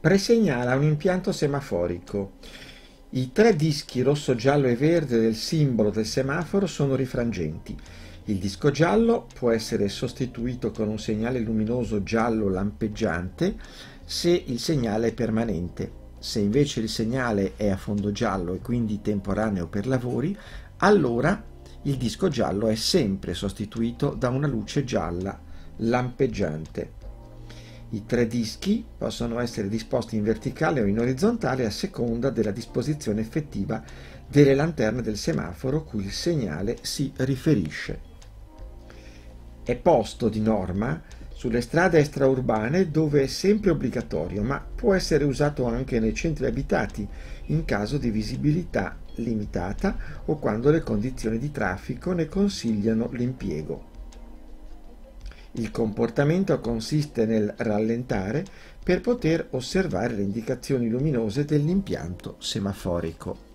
presegnala un impianto semaforico. I tre dischi rosso, giallo e verde del simbolo del semaforo sono rifrangenti. Il disco giallo può essere sostituito con un segnale luminoso giallo lampeggiante se il segnale è permanente. Se invece il segnale è a fondo giallo e quindi temporaneo per lavori, allora il disco giallo è sempre sostituito da una luce gialla lampeggiante. I tre dischi possono essere disposti in verticale o in orizzontale a seconda della disposizione effettiva delle lanterne del semaforo cui il segnale si riferisce. È posto di norma sulle strade extraurbane dove è sempre obbligatorio, ma può essere usato anche nei centri abitati in caso di visibilità limitata o quando le condizioni di traffico ne consigliano l'impiego. Il comportamento consiste nel rallentare per poter osservare le indicazioni luminose dell'impianto semaforico.